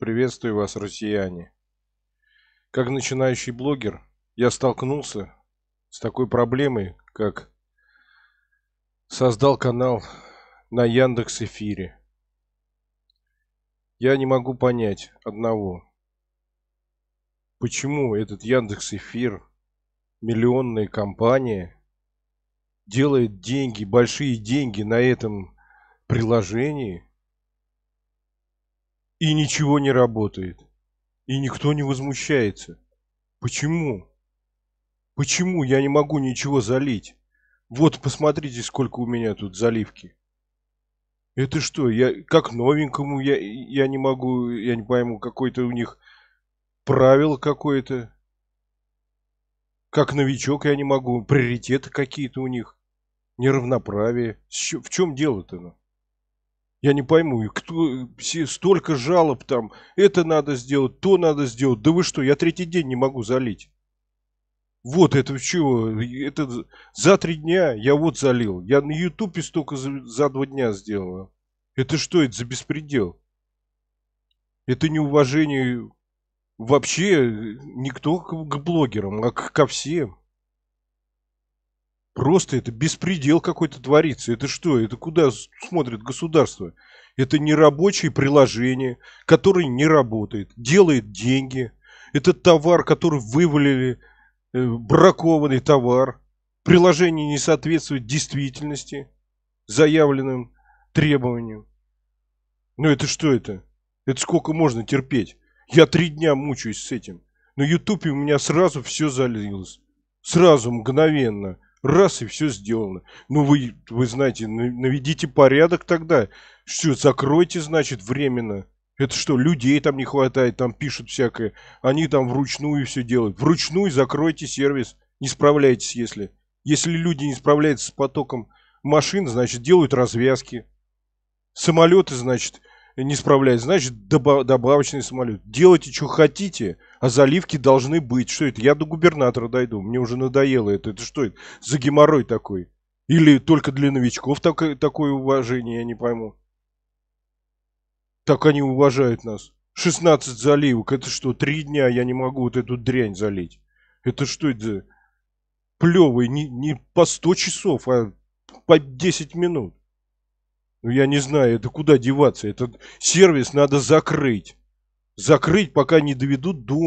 Приветствую вас, россияне. Как начинающий блогер, я столкнулся с такой проблемой, как создал канал на Яндекс Эфире. Я не могу понять одного. Почему этот Яндекс Эфир, миллионная компания, делает деньги, большие деньги на этом приложении – и ничего не работает. И никто не возмущается. Почему? Почему я не могу ничего залить? Вот, посмотрите, сколько у меня тут заливки. Это что, я как новенькому я, я не могу, я не пойму, какой-то у них правило какое-то. Как новичок я не могу, приоритеты какие-то у них, неравноправие. В чем дело-то? Ну? Я не пойму, кто, все, столько жалоб там, это надо сделать, то надо сделать. Да вы что, я третий день не могу залить. Вот это чего? Это за три дня я вот залил. Я на Ютубе столько за, за два дня сделаю. Это что, это за беспредел? Это неуважение вообще никто к, к блогерам, а к, ко всем. Просто это беспредел какой-то творится. Это что? Это куда смотрит государство? Это не рабочее приложение, которое не работает, делает деньги. Это товар, который вывалили, э, бракованный товар. Приложение не соответствует действительности, заявленным требованиям. но ну, это что это? Это сколько можно терпеть? Я три дня мучаюсь с этим. На ютубе у меня сразу все залилось. Сразу, мгновенно. Раз и все сделано. Ну вы, вы знаете, наведите порядок тогда. Все, закройте, значит, временно. Это что, людей там не хватает, там пишут всякое. Они там вручную все делают. Вручную закройте сервис. Не справляйтесь, если. Если люди не справляются с потоком машин, значит, делают развязки. Самолеты, значит, не справляется, значит добавочный самолет. Делайте, что хотите, а заливки должны быть. Что это? Я до губернатора дойду, мне уже надоело это. Это что это за геморрой такой? Или только для новичков такое, такое уважение, я не пойму. Так они уважают нас. 16 заливок, это что, три дня я не могу вот эту дрянь залить? Это что это за плевые, не, не по 100 часов, а по 10 минут? Ну, я не знаю, это куда деваться? Этот сервис надо закрыть. Закрыть, пока не доведут до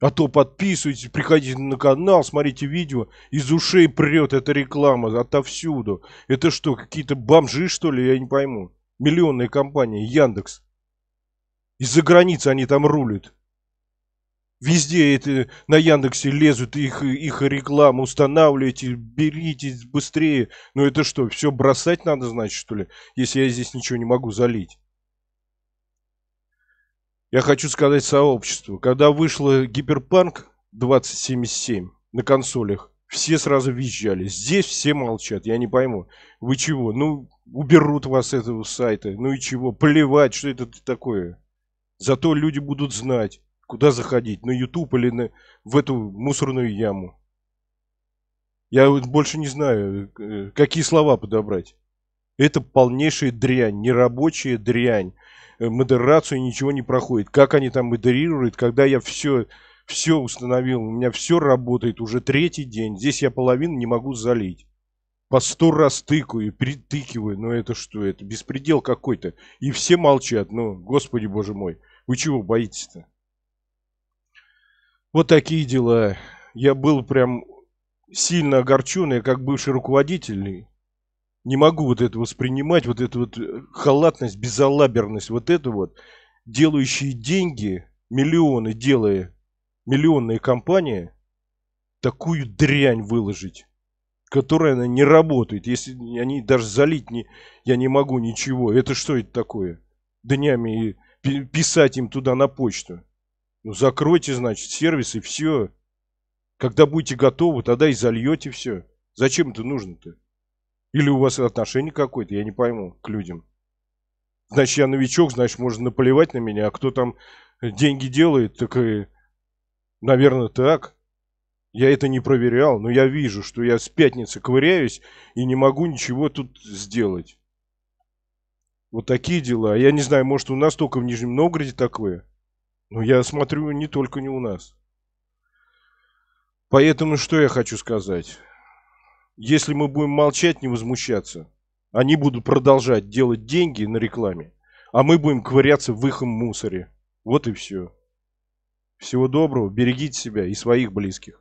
А то подписывайтесь, приходите на канал, смотрите видео. Из ушей прет эта реклама отовсюду. Это что, какие-то бомжи, что ли? Я не пойму. Миллионная компания, Яндекс. Из-за границы они там рулят. Везде это на Яндексе лезут, их, их рекламу устанавливайте берите быстрее. Ну это что, все бросать надо, значит, что ли, если я здесь ничего не могу залить? Я хочу сказать сообществу. Когда вышло Гиперпанк 2077 на консолях, все сразу визжали. Здесь все молчат, я не пойму. Вы чего? Ну, уберут вас этого сайта. Ну и чего? Плевать, что это такое. Зато люди будут знать. Куда заходить? На YouTube или на, в эту мусорную яму? Я больше не знаю, э, какие слова подобрать. Это полнейшая дрянь, нерабочая дрянь. Э, модерацию ничего не проходит. Как они там модерируют, когда я все, все установил, у меня все работает уже третий день. Здесь я половину не могу залить. По сто раз тыкаю, перетыкиваю. Ну это что, это беспредел какой-то. И все молчат. Ну, господи боже мой, вы чего боитесь-то? Вот такие дела. Я был прям сильно огорчен, я как бывший руководитель не могу вот это воспринимать, вот эту вот э, халатность, безалаберность, вот это вот, делающие деньги, миллионы делая, миллионные компании, такую дрянь выложить, которая она не работает, если они даже залить не, я не могу ничего. Это что это такое? Днями писать им туда на почту. Ну закройте, значит, сервис и все. Когда будете готовы, тогда и зальете все. Зачем это нужно-то? Или у вас отношение какое-то, я не пойму, к людям. Значит, я новичок, значит, можно наплевать на меня, а кто там деньги делает, так и, наверное, так. Я это не проверял, но я вижу, что я с пятницы ковыряюсь и не могу ничего тут сделать. Вот такие дела. Я не знаю, может, у нас только в Нижнем Новгороде такое. Но ну, я смотрю, не только не у нас. Поэтому что я хочу сказать? Если мы будем молчать, не возмущаться, они будут продолжать делать деньги на рекламе, а мы будем ковыряться в их мусоре. Вот и все. Всего доброго, берегите себя и своих близких.